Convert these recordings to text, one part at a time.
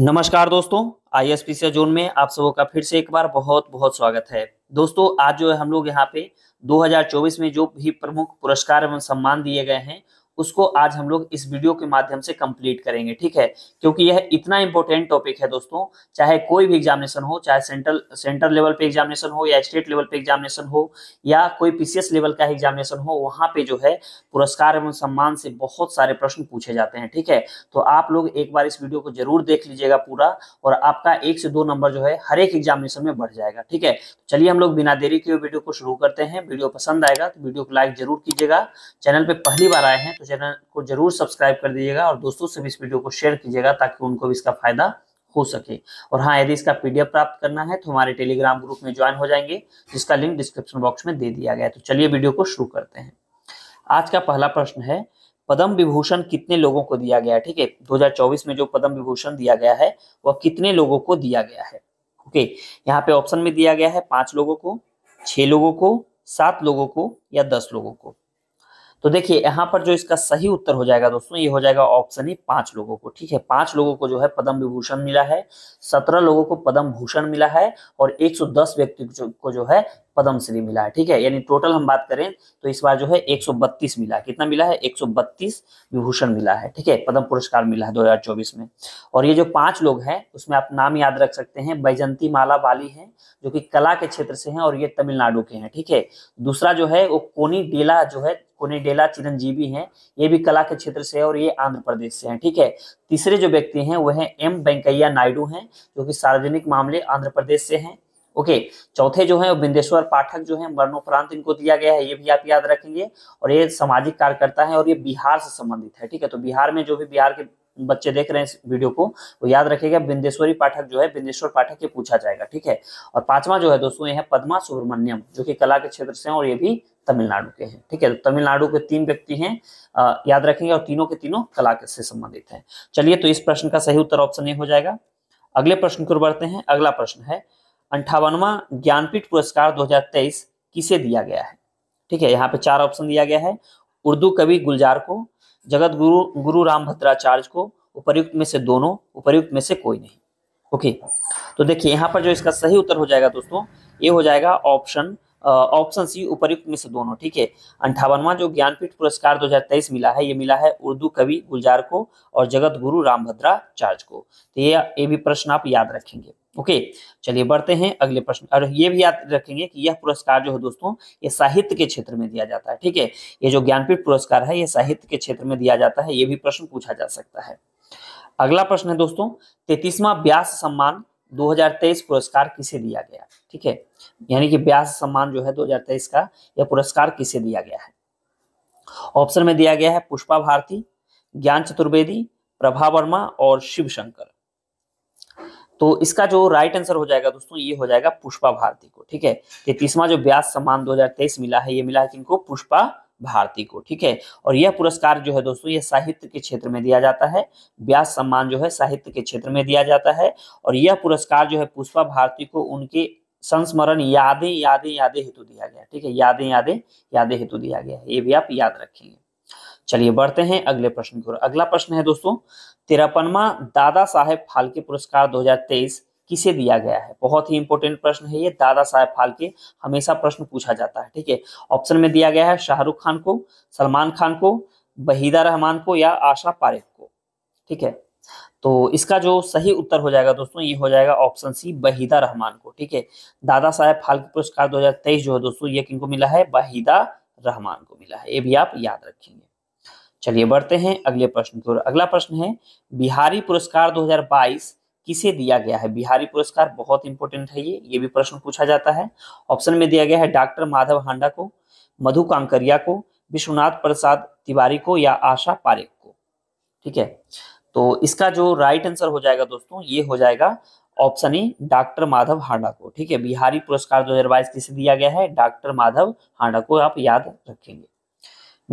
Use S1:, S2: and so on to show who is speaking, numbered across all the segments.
S1: नमस्कार दोस्तों I S P zone में आप सबों का फिर से एक बार बहुत बहुत स्वागत है दोस्तों आज जो है हम लोग यहाँ पे 2024 में जो भी प्रमुख पुरस्कार एवं सम्मान दिए गए हैं उसको आज हम लोग इस वीडियो के माध्यम से कंप्लीट करेंगे ठीक है क्योंकि यह इतना इंपॉर्टेंट टॉपिक है दोस्तों चाहे कोई भी एग्जामिनेशन हो चाहे सेंट्रल सेंट्रल लेवल पे एग्जामिनेशन हो या स्टेट लेवल पे एग्जामिनेशन हो या कोई पीसीएस लेवल का एग्जामिनेशन हो वहां पे जो है पुरस्कार एवं सम्मान से बहुत सारे प्रश्न पूछे जाते हैं ठीक है तो आप लोग एक बार इस वीडियो को जरूर देख लीजिएगा पूरा और आपका एक से दो नंबर जो है हर एक एग्जामिनेशन में बढ़ जाएगा ठीक है तो चलिए हम लोग बिना देरी के वीडियो को शुरू करते हैं वीडियो पसंद आएगा तो वीडियो को लाइक जरूर कीजिएगा चैनल पर पहली बार आए हैं तो चैनल को जरूर सब्सक्राइब कर दीजिएगा और दोस्तों से भी इस वीडियो को शेयर कीजिएगा ताकि उनको भी इसका फायदा हो सके और हाँ यदि इसका पीडीएफ प्राप्त करना है तो हमारे टेलीग्राम ग्रुप में ज्वाइन हो जाएंगे जिसका लिंक डिस्क्रिप्शन बॉक्स में दे दिया गया है तो चलिए वीडियो को शुरू करते हैं आज का पहला प्रश्न है पद्म विभूषण कितने लोगों को दिया गया ठीक है 2024 में जो पद्म विभूषण दिया गया है वह कितने लोगों को दिया गया है ओके यहाँ पे ऑप्शन में दिया गया है पांच लोगों को छह लोगों को सात लोगों को या दस लोगों को तो देखिए यहाँ पर जो इसका सही उत्तर हो जाएगा दोस्तों ये हो जाएगा ऑप्शन ए पांच लोगों को ठीक है पांच लोगों को जो है पद्म विभूषण मिला है सत्रह लोगों को पद्म भूषण मिला है और एक सौ दस व्यक्ति को जो है पद्मश्री मिला है ठीक है यानी टोटल हम बात करें तो इस बार जो है 132 मिला कितना मिला है 132 विभूषण मिला है ठीक है पद्म पुरस्कार मिला है 2024 में और ये जो पांच लोग हैं उसमें आप नाम याद रख सकते हैं बैजंती माला बाली हैं जो कि कला के क्षेत्र से हैं और ये तमिलनाडु के हैं ठीक है दूसरा जो है वो कोनी डेला जो है कोनी डेला चिरंजीवी है ये भी कला के क्षेत्र से है और ये आंध्र प्रदेश से है ठीक है तीसरे जो व्यक्ति हैं वह हैं एम वेंकैया नायडू हैं जो कि सार्वजनिक मामले आंध्र प्रदेश से हैं ओके चौथे जो है बिंदेश्वर पाठक जो है मरणोपरांत इनको दिया गया है ये भी आप याद रखेंगे और ये सामाजिक कार्यकर्ता है और ये बिहार से संबंधित है ठीक है तो बिहार में जो भी बिहार के बच्चे देख रहे हैं इस वीडियो को वो याद रखेगा बिंदेश्वरी पाठक जो है बिंदेश्वर पाठक के पूछा जाएगा ठीक है और पांचवा जो है दोस्तों ये है पद्मा सुब्रमण्यम जो कि कला के क्षेत्र से हैं और ये भी तमिलनाडु के हैं ठीक है तो तमिलनाडु के तीन व्यक्ति हैं याद रखेंगे और तीनों के तीनों कला से संबंधित है चलिए तो इस प्रश्न का सही उत्तर ऑप्शन ये हो जाएगा अगले प्रश्न की ओर बढ़ते हैं अगला प्रश्न है अंठावनवा ज्ञानपीठ पुरस्कार 2023 किसे दिया गया है ठीक है यहाँ पे चार ऑप्शन दिया गया है उर्दू कवि गुलजार को जगत गुरु गुरु राम भद्राचार्य को उपरयुक्त में से दोनों उपयुक्त में से कोई नहीं ओके तो देखिए यहाँ पर जो इसका सही उत्तर हो जाएगा दोस्तों ये हो जाएगा ऑप्शन ऑप्शन सी उपयुक्त में से दोनों ठीक है अंठावनवा जो ज्ञानपीठ पुरस्कार 2023 मिला है ये मिला है उर्दू कवि गुलजार को और जगत गुरु चार्ज को तो ये ये भी प्रश्न आप याद रखेंगे ओके चलिए बढ़ते हैं अगले प्रश्न और ये भी याद रखेंगे कि यह पुरस्कार जो है दोस्तों ये साहित्य के क्षेत्र में दिया जाता है ठीक है ये जो ज्ञानपीठ पुरस्कार है ये साहित्य के क्षेत्र में दिया जाता है ये भी प्रश्न पूछा जा सकता है अगला प्रश्न है दोस्तों तेतीसवा व्यास सम्मान 2023 पुरस्कार किसे दिया गया ठीक है यानी कि व्यास सम्मान जो है 2023 का यह पुरस्कार किसे दिया गया है ऑप्शन में दिया गया है पुष्पा भारती ज्ञान चतुर्वेदी प्रभा वर्मा और शिव शंकर तो इसका जो राइट आंसर हो जाएगा दोस्तों ये हो जाएगा पुष्पा भारती को ठीक है तेतीसवा जो व्यास सम्मान 2023 मिला है ये मिला है किनको पुष्पा भारती को ठीक है और यह पुरस्कार जो है दोस्तों यह साहित्य के क्षेत्र में दिया जाता है व्यास सम्मान जो है साहित्य के क्षेत्र में दिया जाता है और यह पुरस्कार जो है पुष्पा भारती को उनके संस्मरण यादें यादें यादें हेतु दिया गया ठीक है यादें यादें यादें हेतु दिया गया ये भी आप याद रखेंगे चलिए बढ़ते हैं अगले प्रश्न की ओर अगला प्रश्न है दोस्तों तिरपनवा दादा साहेब फालके पुरस्कार 2023 किसे दिया गया है बहुत ही इंपॉर्टेंट प्रश्न है ये दादा साहेब फालके हमेशा प्रश्न पूछा जाता है ठीक है ऑप्शन में दिया गया है शाहरुख खान को सलमान खान को बहीदा रहमान को या आशा पारेख को ठीक है तो इसका जो सही उत्तर हो जाएगा दोस्तों ये हो जाएगा ऑप्शन सी बहीदा रहमान को ठीक है दादा साहेब फालके पुरस्कार 2023 जो है दोस्तों ये किनको मिला है बहीदा रहमान को मिला है ये भी आप याद रखेंगे चलिए बढ़ते हैं अगले प्रश्न की ओर अगला प्रश्न है बिहारी पुरस्कार 2022 किसे दिया गया है बिहारी पुरस्कार बहुत इंपॉर्टेंट है ये ये भी प्रश्न पूछा जाता है ऑप्शन में दिया गया है डॉक्टर माधव हांडा को मधु कांकरिया को विश्वनाथ प्रसाद तिवारी को या आशा पारेख को ठीक है तो इसका जो राइट आंसर हो जाएगा दोस्तों ये हो जाएगा option A doctor Madhav Handa को ठीक है बिहारी पुरस्कार दो हजार बाईस किसे दिया गया है डॉक्टर माधव हांडा को आप याद रखेंगे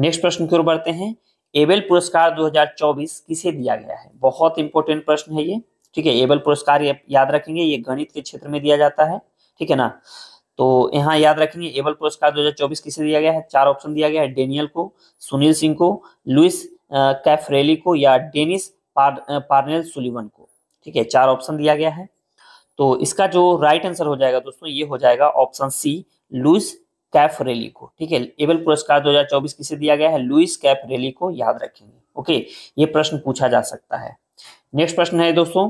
S1: नेक्स्ट प्रश्न की ओर बढ़ते हैं एबेल पुरस्कार 2024 किसे दिया गया है बहुत इंपॉर्टेंट प्रश्न है ये ठीक है एबल पुरस्कार याद रखेंगे ये गणित के क्षेत्र में दिया जाता है ठीक है ना तो यहाँ याद रखेंगे एबल पुरस्कार 2024 किसे दिया गया है चार ऑप्शन दिया गया है डेनियल को सुनील सिंह को लुइस कैफरेली को या डेनिस पार, पार्नेल सुलिवन को ठीक है चार ऑप्शन दिया गया है तो इसका जो राइट आंसर हो जाएगा दोस्तों ये हो जाएगा option C Louis Kaif Reilly को ठीक है एबल पुरस्कार 2024 किसे दिया गया है लुइस कैफ रेली को याद रखेंगे ओके ये प्रश्न पूछा जा सकता है नेक्स्ट प्रश्न है दोस्तों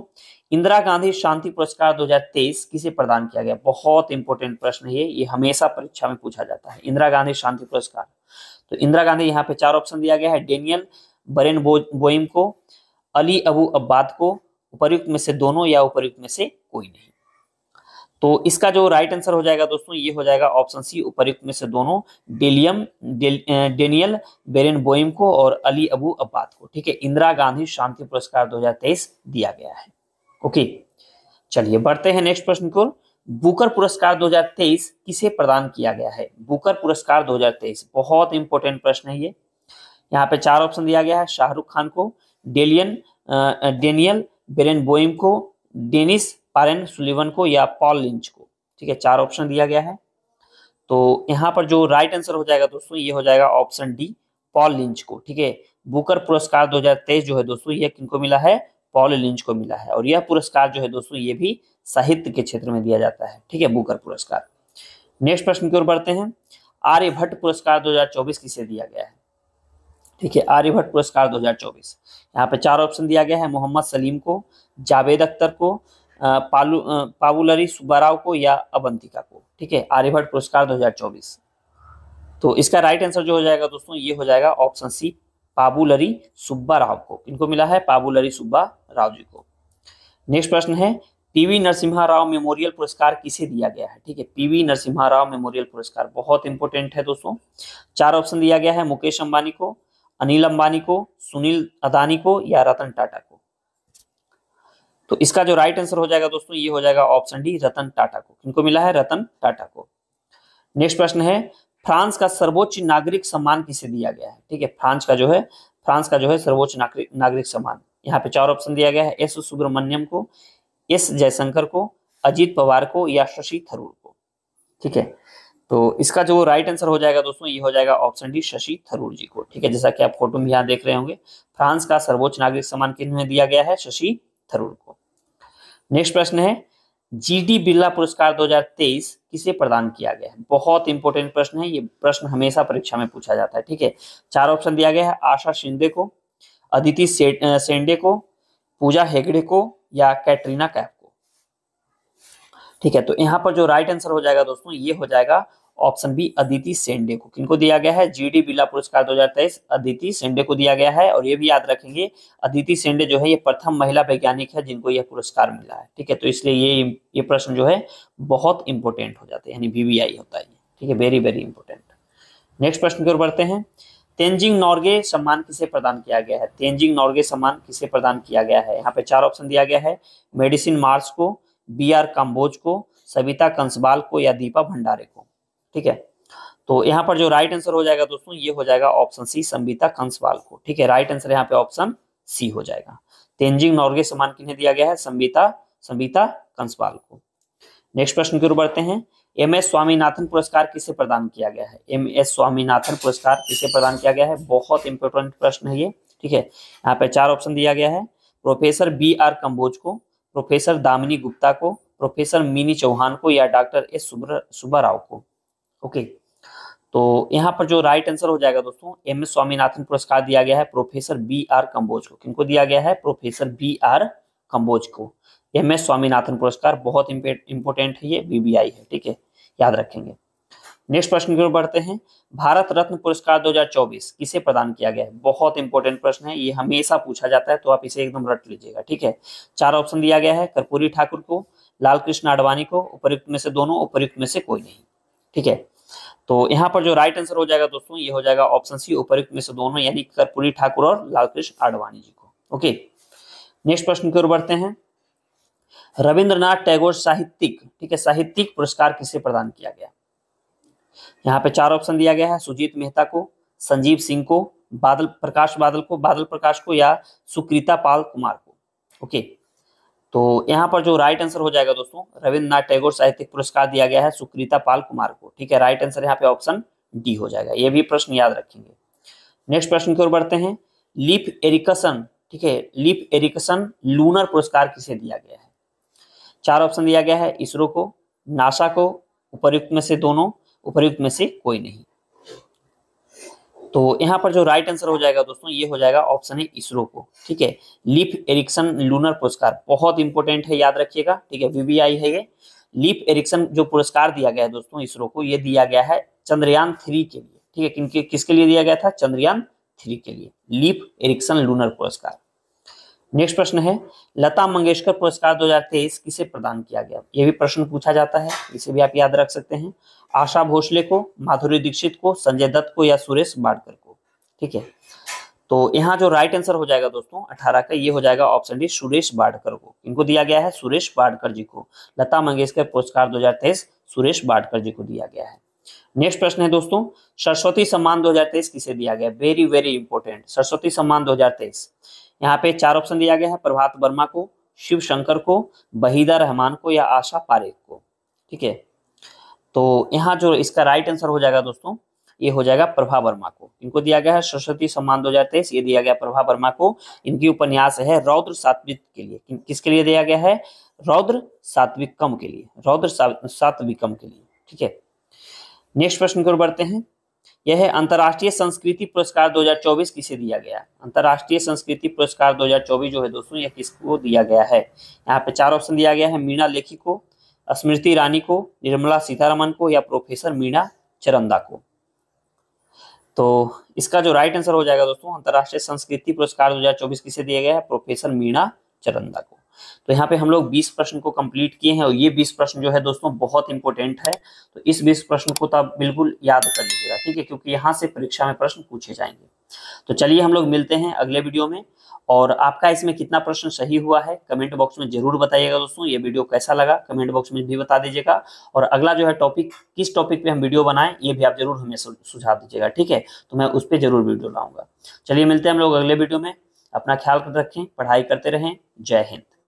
S1: इंदिरा गांधी शांति पुरस्कार 2023 किसे प्रदान किया गया बहुत इंपॉर्टेंट प्रश्न है ये हमेशा परीक्षा में पूछा जाता है इंदिरा गांधी शांति पुरस्कार तो इंदिरा गांधी यहाँ पे चार ऑप्शन दिया गया है डेनियल बरेन बो, बोइम को अली अबू अब्बाद को उपरयुक्त में से दोनों या उपरयुक्त में से कोई नहीं तो इसका जो राइट आंसर हो जाएगा दोस्तों ये हो जाएगा ऑप्शन सी उपरयुक्त में से दोनों डेलियम डेनियल बेरेन बोइम को और अली अबू अब्बाद को ठीक है इंदिरा गांधी शांति पुरस्कार 2023 दिया गया है ओके चलिए बढ़ते हैं नेक्स्ट प्रश्न को बुकर पुरस्कार 2023 किसे प्रदान किया गया है बुकर पुरस्कार 2023 बहुत इंपॉर्टेंट प्रश्न है ये यहाँ पे चार ऑप्शन दिया गया है शाहरुख खान को डेलियन डेनियल बेरेन बोइम को डेनिस पारेन सुलिवन को या पॉल लिंच को ठीक है चार ऑप्शन दिया गया है तो यहाँ पर जो राइट आंसर हो जाएगा दोस्तों ये हो जाएगा ऑप्शन डी पॉल लिंच को ठीक है बुकर पुरस्कार 2023 जो है दोस्तों ये किनको मिला है पॉल लिंच को मिला है और यह पुरस्कार जो है दोस्तों ये भी साहित्य के क्षेत्र में दिया जाता है ठीक है बुकर पुरस्कार नेक्स्ट प्रश्न की ओर बढ़ते हैं आर्यभट्ट पुरस्कार 2024 किसे दिया गया है ठीक है आर्यभट्ट पुरस्कार 2024 यहाँ पे चार ऑप्शन दिया गया है मोहम्मद सलीम को जावेद अख्तर को पालू पावुलरी सुब्बाराव को या अवंतिका को ठीक है आर्यभट्ट पुरस्कार 2024 तो इसका राइट आंसर जो हो जाएगा दोस्तों ये हो जाएगा ऑप्शन सी पाबुलरी सुब्बा राव को इनको मिला है पाबुलरी सुब्बा राव जी को नेक्स्ट प्रश्न है पीवी नरसिम्हा राव मेमोरियल पुरस्कार किसे दिया गया है ठीक है पीवी नरसिम्हा राव मेमोरियल पुरस्कार बहुत इंपॉर्टेंट है दोस्तों चार ऑप्शन दिया गया है मुकेश अंबानी को अनिल अंबानी को सुनील अदानी को या रतन टाटा को तो इसका जो राइट आंसर हो जाएगा दोस्तों ये हो जाएगा ऑप्शन डी रतन टाटा को इनको मिला है रतन टाटा को नेक्स्ट प्रश्न है फ्रांस का सर्वोच्च नागरिक सम्मान किसे दिया गया है ठीक है फ्रांस का जो है फ्रांस का जो है सर्वोच्च नागरिक नागरिक सम्मान यहाँ पे चार ऑप्शन दिया गया है एस सुब्रमण्यम को एस जयशंकर को अजीत पवार को या शशि थरूर को ठीक है तो इसका जो राइट आंसर हो जाएगा दोस्तों ये हो जाएगा ऑप्शन डी शशि थरूर जी को ठीक है जैसा कि आप फोटो में यहाँ देख रहे होंगे फ्रांस का सर्वोच्च नागरिक सम्मान किन्हें दिया गया है शशि थरूर को नेक्स्ट प्रश्न है जीडी बिरला पुरस्कार 2023 किसे प्रदान किया गया है बहुत इंपॉर्टेंट प्रश्न है ये प्रश्न हमेशा परीक्षा में पूछा जाता है ठीक है चार ऑप्शन दिया गया है आशा शिंदे को अदिति सेंडे को पूजा हेगड़े को या कैटरीना कैफ को ठीक है तो यहाँ पर जो राइट आंसर हो जाएगा दोस्तों ये हो जाएगा ऑप्शन बी अदिति सेंडे को किनको दिया गया है जीडी बिला पुरस्कार 2023 अदिति सेंडे को दिया गया है और ये भी याद रखेंगे अदिति सेंडे जो है ये प्रथम महिला वैज्ञानिक है जिनको यह पुरस्कार मिला है ठीक है तो इसलिए ये ये प्रश्न जो है बहुत इंपॉर्टेंट हो जाते हैं यानी वीवीआई होता है ठीक है वेरी वेरी इंपॉर्टेंट नेक्स्ट प्रश्न की ओर बढ़ते हैं तेंजिंग नॉर्गे सम्मान किसे प्रदान किया गया है तेंजिंग नॉर्गे सम्मान किसे प्रदान किया गया है यहाँ पे चार ऑप्शन दिया गया है मेडिसिन मार्स को बी आर काम्बोज को सविता कंसबाल को या दीपा भंडारे को ठीक है तो यहाँ पर जो राइट आंसर हो जाएगा दोस्तों ये हो जाएगा ऑप्शन सी संबीता कंसवाल को ठीक है राइट आंसर यहाँ पे ऑप्शन सी हो जाएगा तेंजिंग नॉर्गे सम्मान किन्हें दिया गया है संबीता संबीता कंसवाल को नेक्स्ट प्रश्न की ओर बढ़ते हैं एम एस स्वामीनाथन पुरस्कार किसे प्रदान किया गया है एम एस स्वामीनाथन पुरस्कार किसे प्रदान किया गया है बहुत इंपॉर्टेंट प्रश्न है ये ठीक है यहाँ पे चार ऑप्शन दिया गया है प्रोफेसर बी आर कंबोज को प्रोफेसर दामिनी गुप्ता को प्रोफेसर मिनी चौहान को या डॉक्टर एस सुब्बा राव को ओके तो यहाँ पर जो राइट आंसर हो जाएगा दोस्तों एम एस स्वामीनाथन पुरस्कार दिया गया है प्रोफेसर बी आर कंबोज को किनको दिया गया है प्रोफेसर बी आर कंबोज को एम एस स्वामीनाथन पुरस्कार बहुत इंपोर्टेंट है ये बीबीआई है ठीक है याद रखेंगे नेक्स्ट प्रश्न की ओर बढ़ते हैं भारत रत्न पुरस्कार 2024 किसे प्रदान किया गया है बहुत इंपॉर्टेंट प्रश्न है ये हमेशा पूछा जाता है तो आप इसे एकदम रट लीजिएगा ठीक है चार ऑप्शन दिया गया है कर्पूरी ठाकुर को लाल कृष्ण आडवाणी को उपयुक्त में से दोनों उपयुक्त में से कोई नहीं ठीक है तो यहाँ पर जो राइट आंसर हो जाएगा दोस्तों ये हो जाएगा ऑप्शन सी उपरुक्त में से दोनों यानी कर्पूरी ठाकुर और लालकृष्ण आडवाणी जी को ओके नेक्स्ट प्रश्न की ओर बढ़ते हैं रविंद्रनाथ टैगोर साहित्यिक ठीक है साहित्यिक पुरस्कार किसे प्रदान किया गया यहाँ पे चार ऑप्शन दिया गया है सुजीत मेहता को संजीव सिंह को बादल प्रकाश बादल को बादल प्रकाश को या सुकृता पाल कुमार को ओके okay. तो यहाँ पर जो राइट आंसर हो जाएगा दोस्तों रविन्द्रनाथ टैगोर साहित्य पुरस्कार दिया गया है सुकृता पाल कुमार को ठीक है राइट आंसर यहाँ पे ऑप्शन डी हो जाएगा ये भी प्रश्न याद रखेंगे नेक्स्ट प्रश्न की ओर बढ़ते हैं लिप एरिकसन ठीक है लिप एरिकसन लूनर पुरस्कार किसे दिया गया है चार ऑप्शन दिया गया है इसरो को नासा को उपरयुक्त में से दोनों उपयुक्त में से कोई नहीं तो यहाँ पर जो राइट आंसर हो जाएगा दोस्तों ये हो जाएगा ऑप्शन है इसरो को ठीक है लिप एरिक्सन लूनर पुरस्कार बहुत इंपॉर्टेंट है याद रखिएगा ठीक है वीवीआई है ये लिप एरिक्सन जो पुरस्कार दिया गया है दोस्तों इसरो को ये दिया गया है चंद्रयान थ्री के लिए ठीक है किनके किसके लिए दिया गया था चंद्रयान थ्री के लिए लिप एरिक्सन लूनर पुरस्कार नेक्स्ट प्रश्न है लता मंगेशकर पुरस्कार 2023 किसे प्रदान किया गया यह भी प्रश्न पूछा जाता है इसे भी आप याद रख सकते हैं आशा भोसले को माधुरी दीक्षित को संजय दत्त को या सुरेश बाडकर को ठीक है तो यहाँ जो राइट आंसर हो जाएगा दोस्तों 18 का ये हो जाएगा ऑप्शन डी सुरेश बाडकर को इनको दिया गया है सुरेश बाडकर जी को लता मंगेशकर पुरस्कार दो सुरेश बाडकर जी को दिया गया है नेक्स्ट प्रश्न है दोस्तों सरस्वती सम्मान 2023 किसे दिया गया वेरी वेरी इंपॉर्टेंट सरस्वती सम्मान 2023 यहाँ पे चार ऑप्शन दिया गया है प्रभात वर्मा को शिव शंकर को बहीदा रहमान को या आशा पारेख को ठीक है तो यहाँ जो इसका राइट आंसर हो जाएगा दोस्तों ये हो जाएगा प्रभा वर्मा को इनको दिया गया है सरस्वती सम्मान दो हजार तेईस ये दिया गया प्रभा वर्मा को इनकी उपन्यास है रौद्र सात्विक के लिए किसके लिए दिया गया है रौद्र सात्विकम के लिए रौद्र सात्विकम के लिए ठीक है नेक्स्ट प्रश्न की ओर बढ़ते हैं यह अंतर्राष्ट्रीय संस्कृति पुरस्कार 2024 किसे दिया गया अंतर्राष्ट्रीय संस्कृति पुरस्कार 2024 जो है दोस्तों यह किसको दिया गया है यहाँ पे चार ऑप्शन दिया गया है मीणा लेखी को स्मृति ईरानी को निर्मला सीतारमन को या प्रोफेसर मीणा चरंदा को तो इसका जो राइट आंसर हो जाएगा दोस्तों अंतर्राष्ट्रीय संस्कृति पुरस्कार दो किसे दिया गया है प्रोफेसर मीणा चरंदा को तो यहाँ पे हम लोग 20 प्रश्न को कंप्लीट किए हैं और ये 20 प्रश्न जो है दोस्तों बहुत इंपॉर्टेंट है तो इस 20 प्रश्न को तो आप बिल्कुल याद कर लीजिएगा ठीक है क्योंकि यहाँ से परीक्षा में प्रश्न पूछे जाएंगे तो चलिए हम लोग मिलते हैं अगले वीडियो में और आपका इसमें कितना प्रश्न सही हुआ है कमेंट बॉक्स में जरूर बताइएगा दोस्तों ये वीडियो कैसा लगा कमेंट बॉक्स में भी बता दीजिएगा और अगला जो है टॉपिक किस टॉपिक पे हम वीडियो बनाएं ये भी आप जरूर हमें सुझाव दीजिएगा ठीक है तो मैं उस पर जरूर वीडियो लाऊंगा चलिए मिलते हैं हम लोग अगले वीडियो में अपना ख्याल रखें पढ़ाई करते रहें जय हिंद